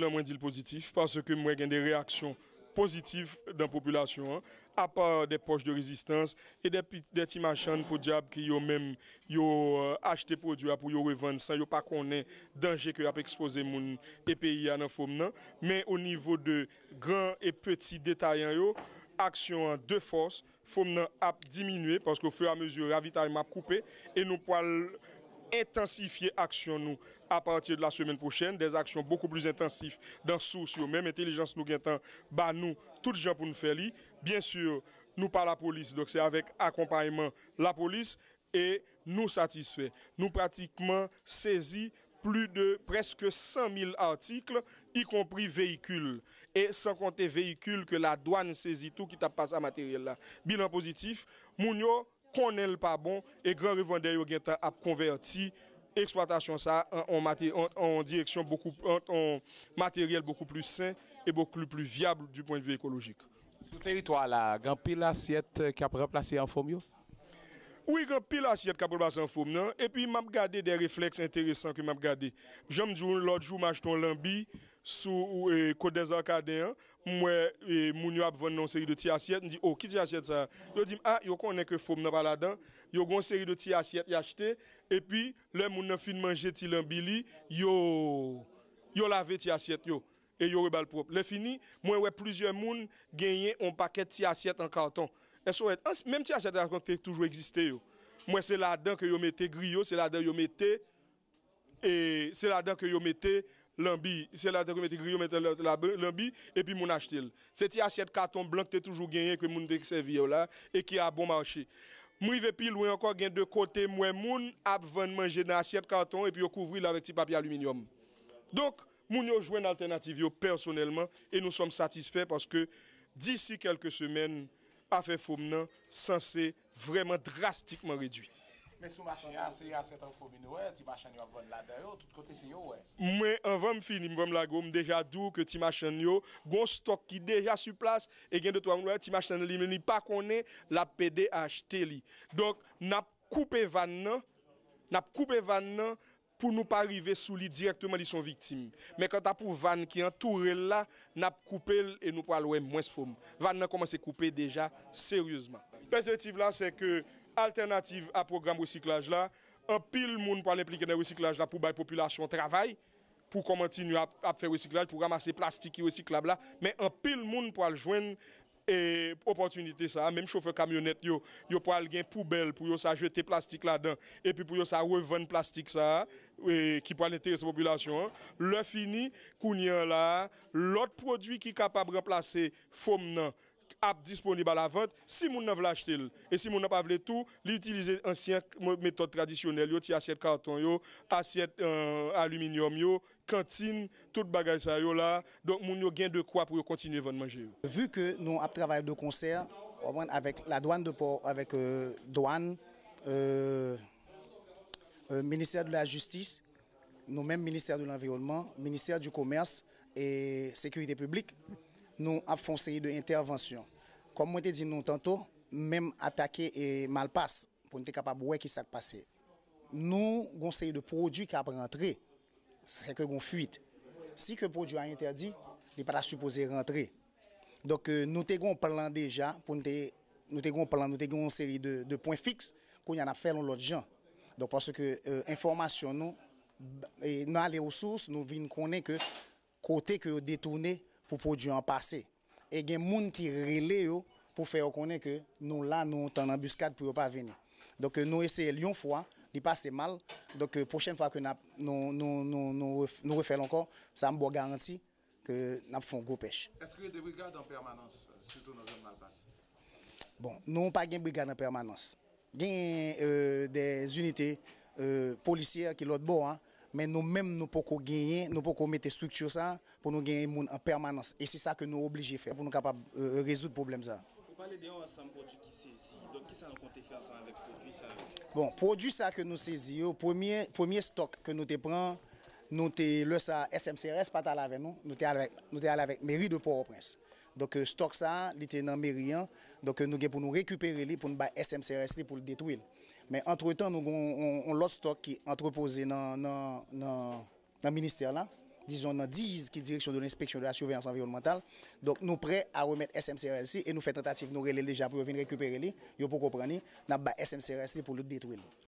lan mwen dil pozitif, parce ke mwen gen de reaksyon pozitif dan populasyon an, a pa de poch de euh, rezistans, e non. de ti machan pou diap ki yo men yo achete prodya pou yo revan san yo pa konen danje ki yo ap ekspoze moun e peyi an an fom nan, men o nivou de gran e peti detayan yo, aksyon an de fos, fom nan ap diminwe, parce ke fwe a mezyon ravitayman ap koupe, e nou pwal intensifiye aksyon nou A partir de la semen prochen, des aksyon beaucoup plus intensif dans sou sur même intelligence nou gen tan, ba nou tout jean pou nou fè li. Bien sûr, nou pa la polis, donc c'est avec akompaniment la polis, et nou satisfait. Nou pratikman sezi plus de preske 100 000 artikel, y compris vehikul. Et sans compter vehikul que la douane sezi tout ki tap pa sa materiel la. Bilan positif, moun yo konel pa bon, e gran revende yo gen tan ap konverti eksploatasyon sa en materyel beaucoup plus sè et beaucoup plus viable du point de vue ekologik. Sou teritwa la, gant pil asyet ki euh, ap replase en fom yo? Oui, gant pil asyet ki ap replase en fom yo non? et puis m'ap gade des reflexes intéressants ki m'ap gade. Jom dioun l'odjou maj ton lambi, sou kodeza e, kadeyan, mwen moun yo ap vwenn nan seri de ti asyet, ni di, oh, ki ti asyet sa? Yo di, ah, yo konen ke fom nan pala dan, yo gwen seri de ti asyet yachete, e pi, le moun nan fin manje ti lambili, yo lave ti asyet yo, e yo rebal prop. Le fini, mwen wè plizye moun genye yon paket ti asyet an karton. E so et, mwen ti asyet an konti toujwe egziste yo. Mwen se la dan ke yo mette griyo, se la dan yo mette, e se la dan ke yo mette lan bi, se la dekou mette griyo, mette la be, lan bi, epi moun ashtil. Se ti asyet karton blanke te toujou genyen, ke moun deksevi yo la, e ki a bon marchi. Mou i vepi lwen anko gen dekote mwen moun, ap ven manje nan asyet karton, epi yo kouvri la vek ti papi aluminium. Donk, moun yo jwen alternativ yo personelman, e nou som satisfè, paske disi kelke semen, pafe foun nan, san se vreman drastikman redwi. Mwen anvam fin, mwen anvam la gom, deja dou ke ti machan yo, goun stok ki deja su plas, e gen de to anvam la, ti machan li, meni pa konen la PDHT li. Donk, nap koupe van nan, nap koupe van nan, pou nou pa rive sou li direktman li son viktim. Mwen kanta pou van ki an toure la, nap koupe, e nou pa alwe mwen s'foum. Van nan komanse koupe deja seryouzman. Pes de tiv la se ke... alternatif ap program recyklage la, an pil moun pou al implike nan recyklage la pou baye populasyon travay, pou kon mantinu ap fe recyklage, pou ramase plastik ki recyklab la, men an pil moun pou al jwen opotunite sa, menm choufe kamyonet yo, yo pou al gen poubel pou yo sa jwete plastik la dan, epi pou yo sa revan plastik sa, ki pou al nete se populasyon, le fini kounye la, lot prodwi ki kapab remplase fom nan, app disponible à la vente. Si vous n'avez pas l'acheter. et si vous n'avez pas vu tout, l'utiliser l'ancienne méthode traditionnelle, yo, assiette carton, yo, euh, aluminium, yo, cantine, tout bagage ça là. Donc, vous avez gain de quoi pour continuer à manger. Vu que nous avons travaillé de concert, avec la douane de port, avec euh, douane, euh, ministère de la Justice, nous-mêmes ministère de l'Environnement, ministère du Commerce et Sécurité publique. nou ap fon seri de intervansyon. Kom mwen te di nou tantou, mem atake e malpas, pou nou te kapab wè ki sa te pase. Nou, goun seri de prodjou kap rentre, se ke goun fuit. Si ke prodjou a interdi, li pata supose rentre. Dok euh, nou te goun parlant deja, pou nou te goun parlant, nou te goun seri de pwens fiks, koun yon ap fèl loun lout jan. Dok pwensè ke euh, informasyon nou, nou ale ou sous, nou vin konen kote kou detounen pour produire un passé. Et il y a des gens qui relaient pour faire reconnaître que nous là, nous sommes en embuscade pour ne pas venir. Donc euh, nous essayons une fois, il passe mal. Donc la euh, prochaine fois que nous, nous, nous, nous, refaisons encore, ça me garantit que nous faisons une gros pêche. Est-ce qu'il y a des brigades en permanence, surtout dans les mal passé Bon, nous n'avons pas de brigade en permanence. Il y a euh, des unités policières qui l'autre bon. Hein, Men nou menm nou pou kon genye, nou pou kon mette struktur sa pou nou genye moun an permanans. E se sa ke nou oblije fe pou nou kapab euh, rezout problem za. Pou pale deyon an sam prodjou ki sezi, don ki sa nou konti fe ansan avek prodjou sa? Bon, prodjou sa ke nou sezi yo, premier stok ke nou te pran, nou te le sa SMC, res pat alavek nou, nou te alavek, nou te alavek, me ri de pou reprense. Donk euh, stok sa, liten nan merian, donk euh, nou gen pou nou rekupere li pou nou ba SMCRS li pou l detwil. Men antre tan nou gon lot stok ki antrepose nan minister la, dison nan diz ki direksyon de l'inspeksyon de la souveyans environnemental, donk nou pre a remet SMCRS li, e nou fe tentatif nou relele deja pou ven rekupere li, yo pou koprane nan ba SMCRS li pou l detwil.